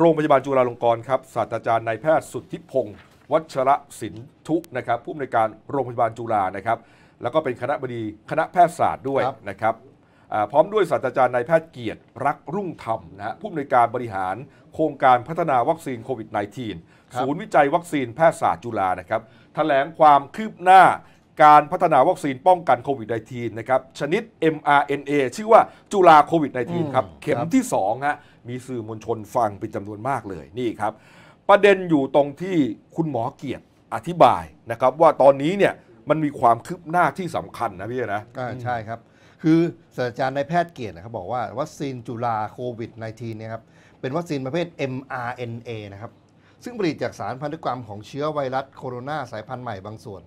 โรงพยาบาลจุฬาลงกรณ์ครับศาสตราจารย์นายแพทย์สุทธิพงศ์วัชระสินทุนะครับ ผู้อำนวยการโรงพยาบาลจุฬานะครับแล้วก็เป็นคณะบดีคณะแพทยศาสตร์ด้วยนะครับพร้อมด้วยศาสตราจารย์นายแพทย์เกียรติรักรุ่งธรรมนะผู้อำนวยการบริหารโครงการพัฒนาวัคซีนโควิด -19 ศูนย์วิจัยวัคซีนแพทยศาสตร์จุฬานะครับแถลงความคืบหน้าการพัฒนาวัคซีนป้องกันโควิด -19 นะครับ ชนิด mRNA ชื่อว่าจุลาโควิด -19 ครับ เข็มที่2ฮะมีสื่อมวลชนฟังเป็นจำนวนมากเลย นี่ครับ ประเด็นอยู่ตรงที่คุณหมอเกียรติอธิบายนะครับ ว่าตอนนี้เนี่ยมันมีความคืบหน้าที่สำคัญนะพี่นะก็ใช่ครับ คือศาสตราจารย์นายแพทย์เกียรตินะครับ บอกว่า วัคซีนจุลาโควิด -19 เนี่ยครับเป็นวัคซีนประเภท mRNA นะครับซึ่งผลิตจากสารพันธุกรรมของเชื้อไวรัสโคโรนาสายพันธุ์ใหม่บางส่วน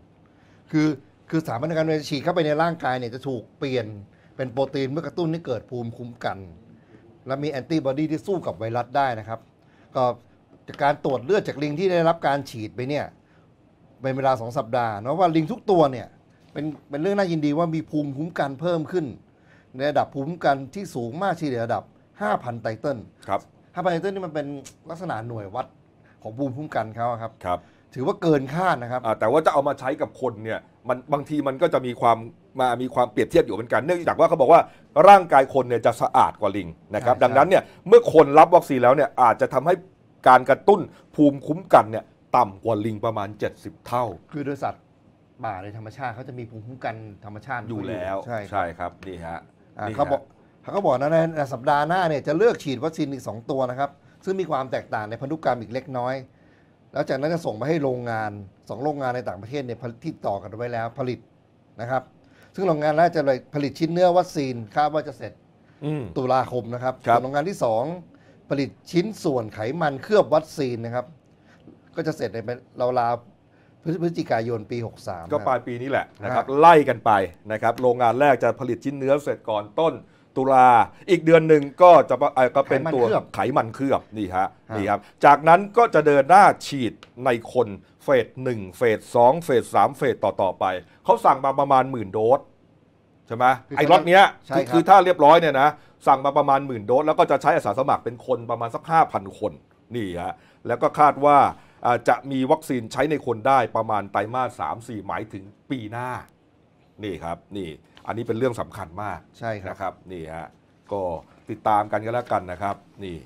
คือคือสารพันธุกรรมในฉีดเข้าไปในร่างกายเนี่ยจะถูกเปลี่ยน เป็นโปรตีนเมื่อกระตุ้นให้เกิดภูมิคุ้มกัน และมีแอนติบอดีที่สู้กับไวรัสได้นะครับ ก็จากการตรวจเลือดจากลิงที่ได้รับการฉีดไปเนี่ย เป็นเวลาสองสัปดาห์เนาะว่าลิงทุกตัวเนี่ย เป็นเป็นเรื่องน่ายินดีว่ามีภูมิคุ้มกันเพิ่มขึ้น ในระดับภูมิคุ้มกันที่สูงมากที่ระดับ5,000ไตเติลครับ5,000ไตเติลนี่มันเป็นลักษณะหน่วยวัดของภูมิคุ้มกันเขาครับครับถือว่าเกินคาดนะครับแต่ว่าจะเอามาใช้กับคนเนี่ยมันบางทีมันก็จะมีความมา มีความเปรียบเทียบอยู่เหมือนกันเนื่องจากว่าเขาบอกว่าร่างกายคนเนี่ยจะสะอาดกว่าลิงนะครับดังนั้นเนี่ยเมื่อคนรับวัคซีนแล้วเนี่ยอาจจะทำให้การกระตุ้นภูมิคุ้มกันเนี่ยต่ำกว่าลิงประมาณ 70 เท่า คือโดยสัตว์ป่าในธรรมชาติเขาจะมีภูมิคุ้มกันธรรมชาติอยู่แล้ว ใช่ครับครับนี่ฮะะเขาบอกเขาก็บอกนะในสัปดาห์หน้าเนี่ยจะเลือกฉีดวัคซีนอีก 2 ตัวนะครับซึ่งมีความแตกต่างในพันธุกรรมอีกเล็กน้อยแล้วจากนั้นก็ส่งไปให้โรงงานสองโรงงานในต่างประเทศเนี่ยที่ต่อกันไว้แล้ว ผลิตนะครับ ซึ่งโรงงานแรกจะเลยผลิตชิ้นเนื้อวัคซีนคาดว่าจะเสร็จตุลาคมนะครับส่วนโรงงานที่2ผลิตชิ้นส่วนไขมันเคลือบวัคซีนนะครับ ก็จะเสร็จในราลาพฤศจิกายนปี 63ก็ปลายปีนี้แหละนะครับ ไล่กันไปนะครับ โรงงานแรกจะผลิตชิ้นเนื้อเสร็จก่อนต้นตุลา อีกเดือนหนึ่งก็จะก็เป็นตัวไขมันเคลือบนี่ฮะนี่ครับ จากนั้นก็จะเดินหน้าฉีดในคนเฟสหนึ่งเฟสสองเฟสสามเฟสต่อ ๆ ไป เขาสั่งมาประมาณหมื่นโดสใช่ไหมไอ้รถเนี้ยคือถ้าเรียบร้อยเนี่ยนะสั่งมาประมาณหมื่นโดสแล้วก็จะใช้อาสาสมัครเป็นคนประมาณสักห้าพันคนนี่ฮะแล้วก็คาดว่าจะมีวัคซีนใช้ในคนได้ประมาณไตรมาสสามสี่หมายถึงปีหน้านี่ครับนี่อันนี้เป็นเรื่องสำคัญมากใช่ครับนะครับนี่ฮะก็ติดตามกันก็แล้วกันนะครับ นี่